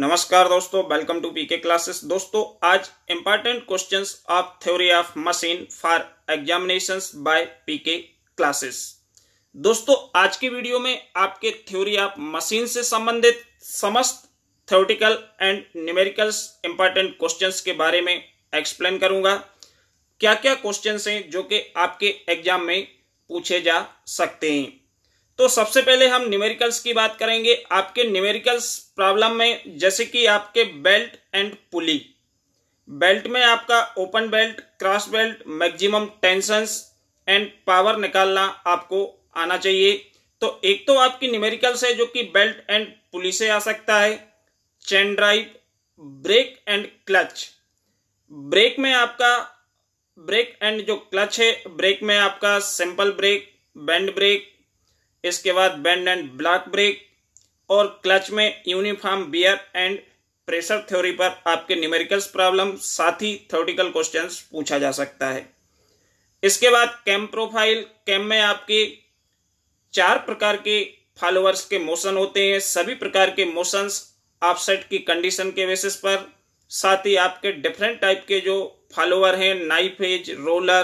नमस्कार दोस्तों welcome to PK classes दोस्तों आज important questions of theory of machine for examinations by PK classes दोस्तों आज की वीडियो में आपके थ्योरी ऑफ मशीन से संबंधित समस्त theoretical and numericals important questions के बारे में एक्सप्लेन करूंगा क्या क्या क्वेश्चन हैं जो कि आपके एग्जाम में पूछे जा सकते हैं तो सबसे पहले हम न्यूमेरिकल्स की बात करेंगे आपके न्यूमेरिकल्स प्रॉब्लम में जैसे कि आपके बेल्ट एंड पुली बेल्ट में आपका open belt cross belt maximum tensions and power निकालना आपको आना चाहिए तो एक तो आपकी न्यूमेरिकल्स है जो कि बेल्ट एंड पुली से आ सकता है chain drive brake and clutch brake में आपका ब्रेक एंड जो क्लच है ब्रेक में आपका सिंपल ब्रेक बैंड ब्रेक इसके बाद बैंड एंड ब्लॉक ब्रेक और क्लच में uniform wear and pressure theory पर आपके न्यूमेरिकल्स प्रॉब्लम साथ ही थ्योरिकल क्वेश्चंस पूछा जा सकता है इसके बाद कैम प्रोफाइल कैम में आपके चार प्रकार के फॉलोअर्स के मोशन होते हैं सभी प्रकार के मोशंस ऑफसेट की कंडीशन के बेसिस पर साथ ही आपके डिफरेंट टाइप के जो फॉलोअर हैं knife face roller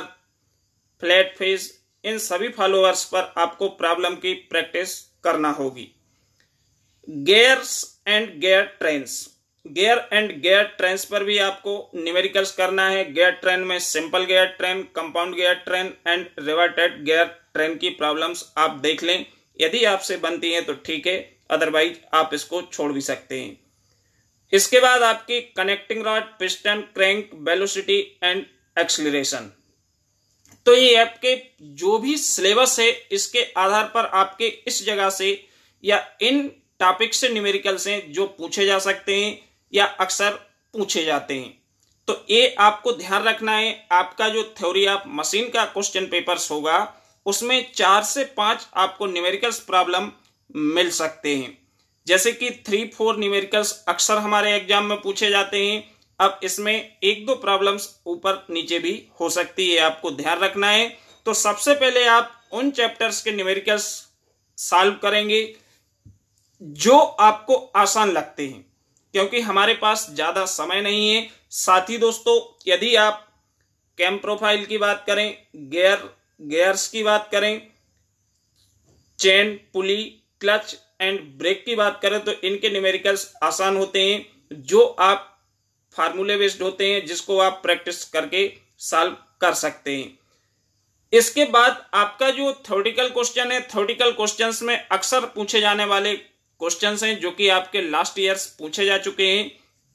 flat face इन सभी फॉलोअर्स पर आपको प्रॉब्लम की प्रैक्टिस करना होगी gears and gear trains gear and gear trains पर भी आपको न्यूमेरिकल्स करना है गेयर ट्रेन में simple gear train compound gear train and reverted gear train की प्रॉब्लम्स आप देख लें यदि आपसे बनती है तो ठीक है अदरवाइज आप इसको छोड़ भी सकते हैं इसके बाद आपकी connecting rod piston crank velocity and acceleration तो ये आपके जो भी सिलेबस है इसके आधार पर आपके इस जगह से या इन टॉपिक से न्यूमेरिकल से जो पूछे जा सकते हैं या अक्सर पूछे जाते हैं तो ये आपको ध्यान रखना है आपका जो थ्योरी ऑफ मशीन का क्वेश्चन पेपर्स होगा उसमें चार से पांच आपको न्यूमेरिकल्स प्रॉब्लम मिल सकते हैं जैसे कि थ्री फोर न्यूमेरिकल्स अक्सर हमारे एग्जाम में पूछे जाते हैं अब इसमें एक दो प्रॉब्लम्स ऊपर नीचे भी हो सकती है आपको ध्यान रखना है तो सबसे पहले आप उन चैप्टर्स के न्यूमेरिकल्स सॉल्व करेंगे जो आपको आसान लगते हैं क्योंकि हमारे पास ज़्यादा समय नहीं है साथ ही दोस्तों यदि आप कैम प्रोफाइल की बात करें गेयर गेयर्स की बात करें chain pulley clutch and brake की बात करें तो इनके न्यूमेरिकल्स आसान होते हैं जो आप फार्मूले बेस्ड होते हैं जिसको आप प्रैक्टिस करके सॉल्व कर सकते हैं इसके बाद आपका जो थ्योरेटिकल क्वेश्चन है थ्योरेटिकल क्वेश्चंस में अक्सर पूछे जाने वाले क्वेश्चंस हैं जो कि आपके लास्ट ईयर्स पूछे जा चुके हैं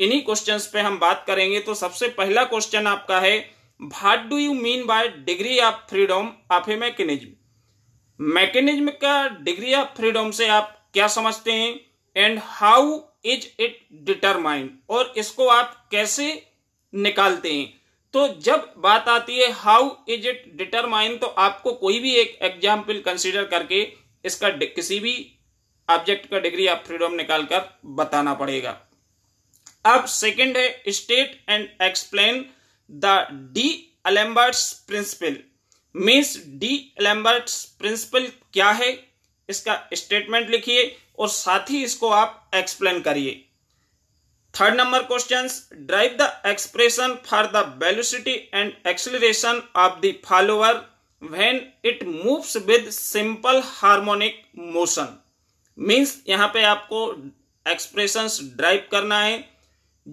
इन्हीं क्वेश्चंस पे हम बात करेंगे तो सबसे पहला क्वेश्चन आपका है what do you mean by degree of freedom of a mechanism mechanism का डिग्री ऑफ फ्रीडम से आप क्या समझते हैं and how is it determined और इसको आप कैसे निकालते हैं तो जब बात आती है हाउ इज इट डिटरमाइन तो आपको कोई भी एक एग्जाम्पल कंसिडर करके इसका किसी भी ऑब्जेक्ट का डिग्री ऑफ फ्रीडम निकालकर बताना पड़ेगा अब सेकंड है state and explain the D'Alembert's principle means D'Alembert's principle क्या है इसका स्टेटमेंट लिखिए और साथ ही इसको आप एक्सप्लेन करिए third number question derive the expression for the velocity and acceleration of the follower when it moves with simple harmonic motion means यहां पे आपको एक्सप्रेशन ड्राइव करना है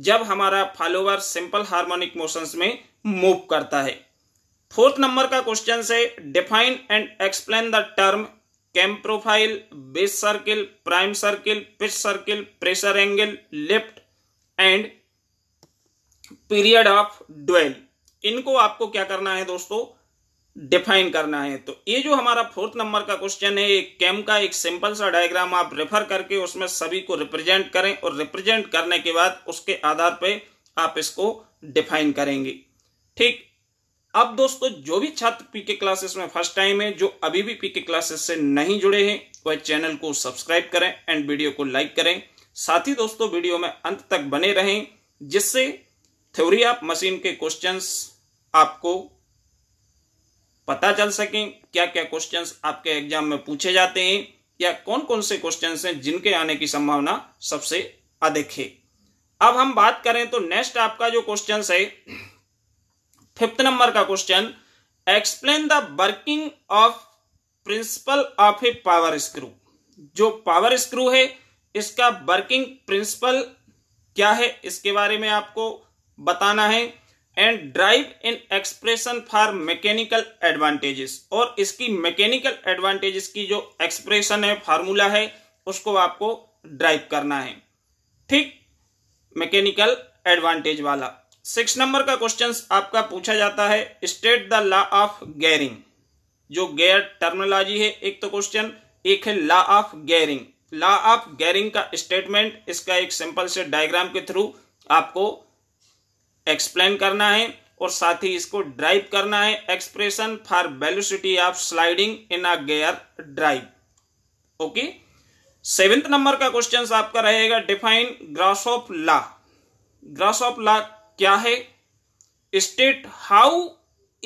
जब हमारा फॉलोअर सिंपल हार्मोनिक मोशन में मूव करता है फोर्थ नंबर का क्वेश्चन है define and explain the term cam profile base circle prime circle pitch circle pressure angle lift and period of dwell इनको आपको क्या करना है दोस्तों डिफाइन करना है तो ये जो हमारा फोर्थ नंबर का क्वेश्चन है एक कैम का एक सिंपल सा डायग्राम आप रेफर करके उसमें सभी को रिप्रेजेंट करें और रिप्रेजेंट करने के बाद उसके आधार पे आप इसको डिफाइन करेंगे ठीक अब दोस्तों जो भी छात्र पीके क्लासेस में फर्स्ट टाइम है जो अभी भी पीके क्लासेस से नहीं जुड़े हैं वह चैनल को सब्सक्राइब करें एंड वीडियो को लाइक करें साथ ही दोस्तों वीडियो में अंत तक बने रहें जिससे थ्योरी ऑफ मशीन के क्वेश्चंस आपको पता चल सकें क्या क्या क्वेश्चंस आपके एग्जाम में पूछे जाते हैं या कौन कौन से क्वेश्चन हैं जिनके आने की संभावना सबसे अधिक है अब हम बात करें तो नेक्स्ट आपका जो क्वेश्चन है फिफ्थ नंबर का question explain the working of principle of a power screw जो पावर स्क्रू है इसका वर्किंग प्रिंसिपल क्या है इसके बारे में आपको बताना है and derive in expression for mechanical advantages और इसकी मैकेनिकल एडवांटेजेस की जो एक्सप्रेशन है फार्मूला है उसको आपको ड्राइव करना है ठीक मैकेनिकल एडवांटेज वाला सिक्स नंबर का क्वेश्चन आपका पूछा जाता है state the law of gearing जो गैर टर्मोलॉजी है एक तो क्वेश्चन एक है law of gearing law of gearing का स्टेटमेंट इसका एक सिंपल से डायग्राम के थ्रू आपको एक्सप्लेन करना है और साथ ही इसको ड्राइव करना है expression for velocity of sliding in a gear drive okay seventh number का क्वेश्चन आपका रहेगा define Grashof's law Grashof's law क्या है state how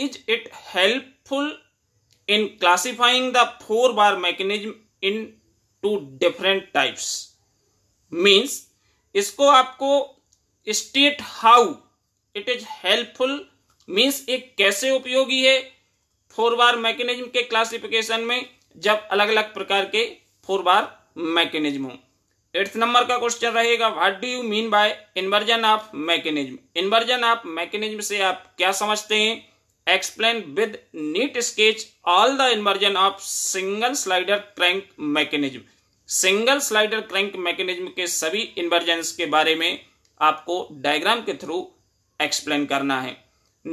is it helpful in classifying the four bar mechanism into different types means इसको आपको state how it is helpful means एक कैसे उपयोगी है फोर बार मैकेनिज्म के classification में जब अलग अलग प्रकार के फोर बार मैकेनिज्म हों एट्थ नंबर का क्वेश्चन रहेगा what do you mean by inversion of mechanism inversion of mechanism से आप क्या समझते हैं explain with neat sketch all the inversion of single slider crank mechanism single slider crank mechanism के सभी इन्वर्जन के बारे में आपको डायग्राम के थ्रू एक्सप्लेन करना है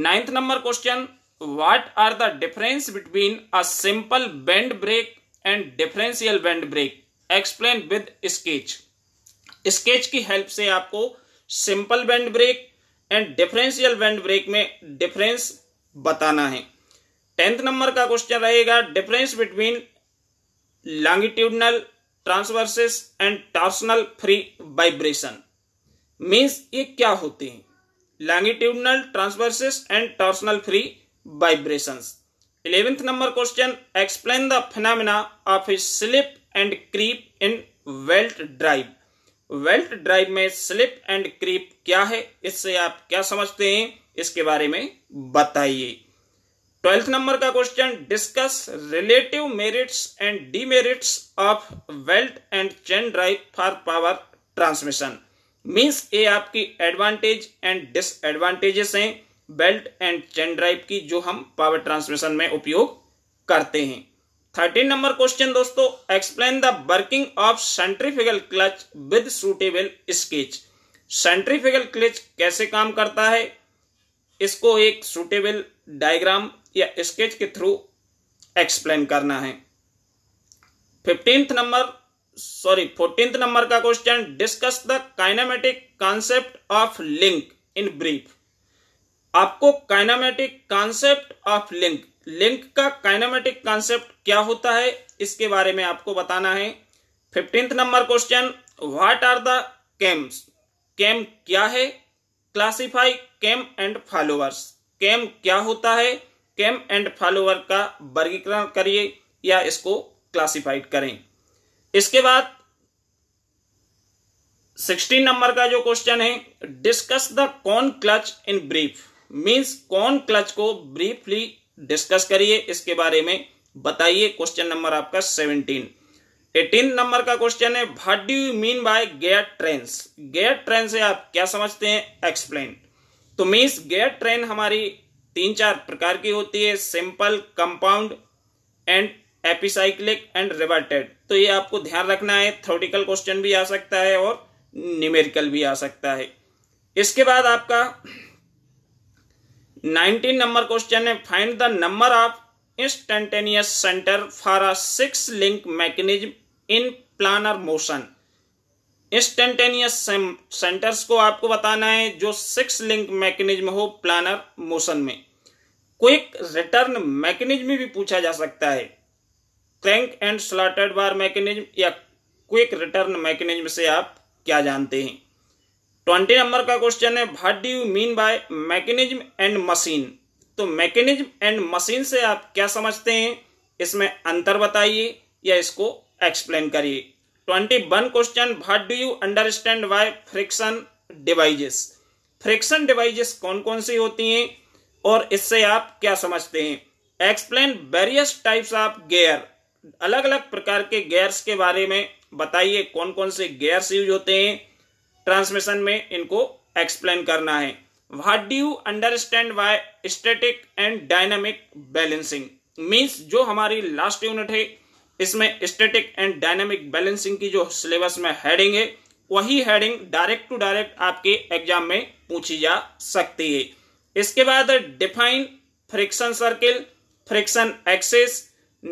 ninth number question what are the difference between a simple band brake and differential band brake explain with sketch sketch की हेल्प से आपको simple band brake and differential band brake में difference बताना है tenth number का question रहेगा difference between longitudinal transverses and torsional free vibration means ये क्या होते हैं longitudinal transverses and torsional free vibration eleventh number question explain the phenomena of A slip and creep in belt drive belt drive में slip and creep क्या है इससे आप क्या समझते हैं इसके बारे में बताइए ट्वेल्थ नंबर का question discuss relative merits and demerits of belt and chain drive for power transmission means ये आपकी एडवांटेज एंड डिसएडवांटेजेस हैं बेल्ट एंड चेन ड्राइव की जो हम पावर ट्रांसमिशन में उपयोग करते हैं थर्टीन नंबर क्वेश्चन दोस्तों explain the working of centrifugal clutch with suitable sketch centrifugal clutch कैसे काम करता है इसको एक सुटेबल डायग्राम या स्केच के थ्रू एक्सप्लेन करना है fifteenth number sorry fourteenth number का question discuss the kinematic concept of link in brief आपको kinematic concept of link link का काइनामेटिक कॉन्सेप्ट क्या होता है इसके बारे में आपको बताना है fifteenth number question what are the cams cam क्या है classify cam and followers cam क्या होता है कैम एंड फॉलोअर का वर्गीकरण करिए या इसको क्लासिफाइड करें इसके बाद सिक्सटीन नंबर का जो क्वेश्चन है discuss the cone clutch in brief means cone clutch को ब्रीफली डिस्कस करिए इसके बारे में बताइए क्वेश्चन नंबर आपका सेवनटीन एटीन नंबर का क्वेश्चन है what do you mean by gear train gear train से आप क्या समझते हैं एक्सप्लेन तो मीन्स गेयर ट्रेन हमारी तीन चार प्रकार की होती है simple compound and epicyclic and reverted तो ये आपको ध्यान रखना है थ्योरेटिकल क्वेश्चन भी आ सकता है और न्यूमेरिकल भी आ सकता है इसके बाद आपका नाइनटीन नंबर क्वेश्चन है find the number of instantaneous centre for a six link mechanism in planar motion instantaneous centres को आपको बताना है जो सिक्स लिंक मैकेनिज्म हो प्लानर मोशन में क्विक रिटर्न मैकेनिज्म भी पूछा जा सकता है crank and slotted bar mechanism या क्विक रिटर्न मैकेनिज्म से आप क्या जानते हैं ट्वेंटी नंबर का क्वेश्चन है what do you mean by mechanism and machine तो मैकेनिज्म एंड मशीन से आप क्या समझते हैं इसमें अंतर बताइए या इसको एक्सप्लेन करिए twenty one question what do you understand by friction devices friction devices कौन कौन सी होती हैं और इससे आप क्या समझते हैं explain various types of gear अलग अलग प्रकार के गेयर्स के बारे में बताइए कौन कौन से गेयर्स यूज होते हैं ट्रांसमिशन में इनको एक्सप्लेन करना है what do you understand by static and dynamic balancing means जो हमारी लास्ट यूनिट है इसमें स्टैटिक एंड डायनामिक बैलेंसिंग की जो सिलेबस में हेडिंग है वही हेडिंग डायरेक्ट टू डायरेक्ट आपके एग्जाम में पूछी जा सकती है इसके बाद define friction circle friction axis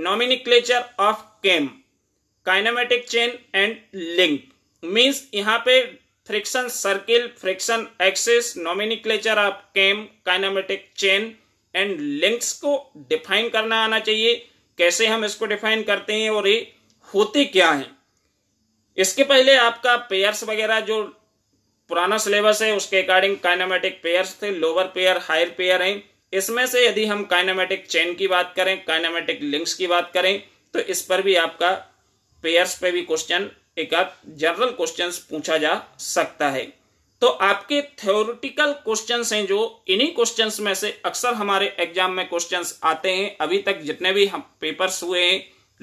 nomenclature of cam kinematic chain and link means यहाँ पे friction circle friction axis nomenclature of cam kinematic chain and links को डिफाइन करना आना चाहिए कैसे हम इसको डिफाइन करते हैं और ये होते क्या हैं इसके पहले आपका पेयर्स वगैरह जो पुराना सिलेबस है उसके अकॉर्डिंग काइनामेटिक पेयर्स थे लोअर पेयर हायर पेयर हैं इसमें से यदि हम काइनामेटिक चेन की बात करें काइनामेटिक लिंक्स की बात करें तो इस पर भी आपका पेयर्स पे भी क्वेश्चन एक आध जनरल क्वेश्चन पूछा जा सकता है तो आपके थ्योरिटिकल क्वेश्चंस हैं जो इन्हीं क्वेश्चंस में से अक्सर हमारे एग्जाम में क्वेश्चंस आते हैं अभी तक जितने भी हम पेपर्स हुए हैं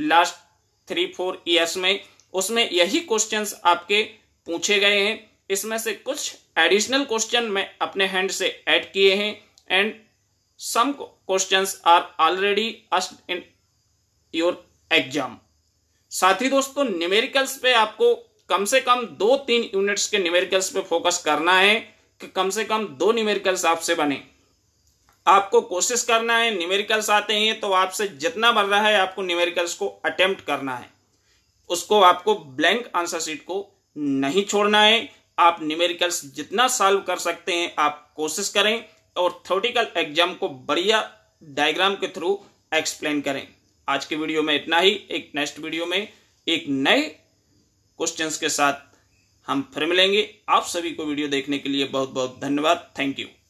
लास्ट थ्री फोर ईयर्स में उसमें यही क्वेश्चंस आपके पूछे गए हैं इसमें से कुछ एडिशनल क्वेश्चन मैं अपने हैंड से ऐड किए हैं and some questions are already asked in your exam साथ ही दोस्तों न्यूमेरिकल्स पे आपको कम से कम दो तीन यूनिट्स के न्यूमेरिकल्स पे फोकस करना है कि कम से कम दो न्यूमेरिकल्स आपसे बने आपको कोशिश करना है न्यूमेरिकल्स आते हैं तो आपसे जितना बन रहा है आपको न्यूमेरिकल्स को अटेम्प्ट करना है उसको आपको ब्लैंक आंसर शीट को नहीं छोड़ना है आप न्यूमेरिकल्स जितना सॉल्व कर सकते हैं आप कोशिश करें और थोटिकल एग्जाम को बढ़िया डायग्राम के थ्रू एक्सप्लेन करें आज के वीडियो में इतना ही एक नेक्स्ट वीडियो में एक नए क्वेश्चंस के साथ हम फिर मिलेंगे आप सभी को वीडियो देखने के लिए बहुत बहुत धन्यवाद थैंक यू